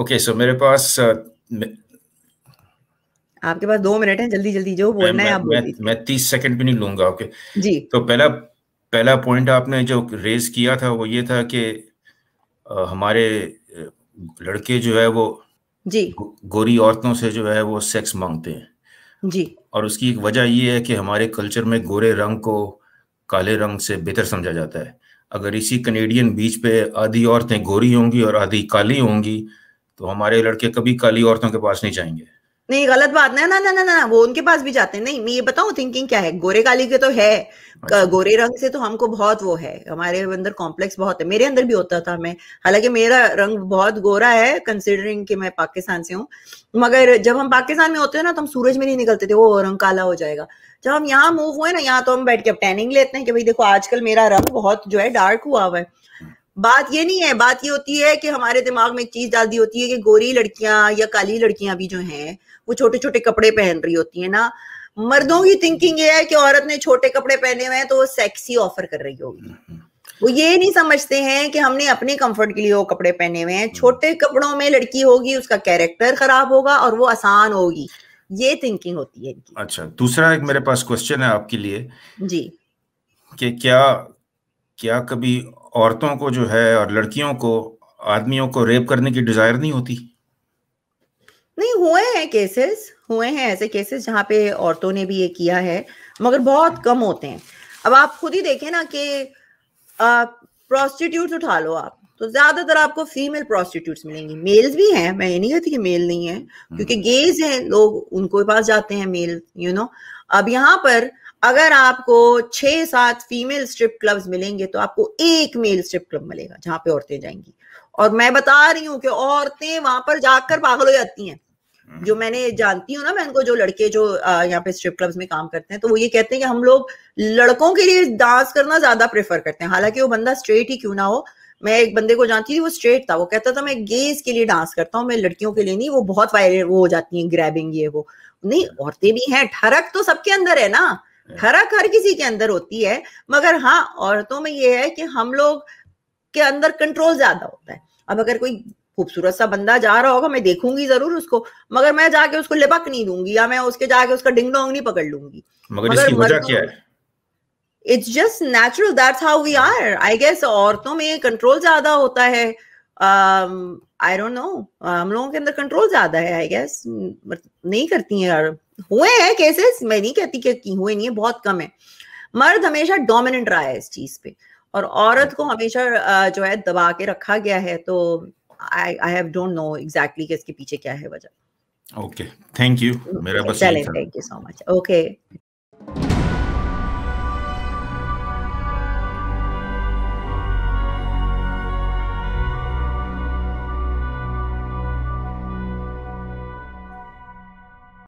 Okay so मेरे पास uh, आपके पास दो मिनट है जल्दी जल्दी जो बोलना है आप मैं, मैं तीस सेकंड भी नहीं लूंगा ओके जी तो पहला पहला पॉइंट आपने जो रेज किया था वो ये था कि uh, हमारे uh, लड़के जो है वो जी गोरी औरतों से जो है वो सेक्स मांगते हैं जी और उसकी एक वजह ये है कि हमारे कल्चर में गोरे रंग को काले रंग से बेहतर समझा जाता है अगर इसी कनेडियन बीच पे आधी औरतें गोरी होंगी और आधी काली होंगी तो हमारे लड़के कभी काली औरतों के पास नहीं जाएंगे नहीं गलत बात ना ना ना ना ना वो उनके पास भी जाते हैं नहीं मैं ये बताऊं थिंकिंग क्या है गोरे काली के तो है अच्छा। गोरे रंग से तो हमको बहुत वो है हमारे अंदर कॉम्प्लेक्स बहुत है मेरे अंदर भी होता था मैं हालांकि मेरा रंग बहुत गोरा है कंसिडरिंग कि मैं पाकिस्तान से हूँ मगर जब हम पाकिस्तान में होते हैं ना तो हम सूरज में नहीं निकलते थे वो रंग काला हो जाएगा जब हम यहाँ मूव हुए ना यहाँ तो हम बैठ के टैनिंग लेते हैं कि भाई देखो आजकल मेरा रंग बहुत जो है डार्क हुआ हुआ है बात ये नहीं है बात ये होती है कि हमारे दिमाग में एक चीज डाल दी होती है कि गोरी लड़कियां या काली लड़कियां भी जो हैं वो छोटे छोटे कपड़े पहन रही होती है ना मर्दों की थिंकिंग ये है कि औरत ने छोटे कपड़े पहने हुए हैं तो वो सेक्सी ऑफर कर रही होगी वो ये नहीं समझते हैं कि हमने अपने कंफर्ट के लिए वो कपड़े पहने हुए हैं छोटे कपड़ों में लड़की होगी उसका कैरेक्टर खराब होगा और वो आसान होगी ये थिंकिंग होती है इनकी अच्छा दूसरा एक मेरे पास क्वेश्चन है आपके लिए जी कि क्या क्या कभी औरतों को जो है और लड़कियों को आदमियों को रेप करने की डिजायर नहीं होती नहीं हुए हैं केसेस हुए हैं ऐसे केसेस जहाँ पे औरतों ने भी ये किया है मगर बहुत कम होते हैं अब आप खुद ही देखें ना कि प्रोस्टिट्यूट उठा लो आप तो ज्यादातर आपको फीमेल प्रोस्टिट्यूट मिलेंगी मेल्स भी हैं मैं ये नहीं कहती कि मेल नहीं है क्योंकि गेज हम्म। हैं लोग उनको पास जाते हैं मेल यू नो अब यहाँ पर अगर आपको छह सात फीमेल स्ट्रिप क्लब्स मिलेंगे तो आपको एक मेल स्ट्रिप क्लब मिलेगा जहां पे औरतें जाएंगी और मैं बता रही हूँ कि औरतें वहां पर जाकर पागल हो जाती हैं हम्म। जो मैंने जानती हूँ ना मैं उनको जो लड़के जो यहाँ पे स्ट्रिप क्लब्स में काम करते हैं तो वो ये कहते हैं कि हम लोग लड़कों के लिए डांस करना ज्यादा प्रेफर करते हैं हालांकि वो बंदा स्ट्रेट ही क्यों ना हो मैं एक बंदे को जानती थी वो स्ट्रेट था वो कहता था मैं गेज के लिए डांस करता हूँ मैं लड़कियों के लिए नहीं वो बहुत वायरल वो हो जाती है ग्रैबिंग ये वो नहीं हम्म। औरतें भी हैं ठरक तो सबके अंदर है ना खरा खर किसी के अंदर होती है मगर हाँ औरतों में ये है कि हम लोग के अंदर कंट्रोल ज्यादा होता है अब अगर कोई खूबसूरत सा बंदा जा रहा होगा मैं देखूंगी जरूर उसको मगर मैं जाके उसको लिपक नहीं दूंगी या मैं उसके जाके उसका डिंग डोंग नहीं पकड़ लूंगी मगर, मगर वजह क्या है it's just natural that's how we are I guess औरतों में कंट्रोल ज्यादा होता है आई डोंट नो हम लोगों के अंदर कंट्रोल ज्यादा है आई गेस hmm, नहीं करती है यार हुए हैं केसेस मैं नहीं कहती कि हुए नहीं है बहुत कम है मर्द हमेशा डोमिनेंट रहा है इस चीज पे और औरत को हमेशा जो है दबा के रखा गया है तो I I have don't know exactly कि इसके पीछे क्या है वजह ओके थैंक यू मेरा बस thank you so much okay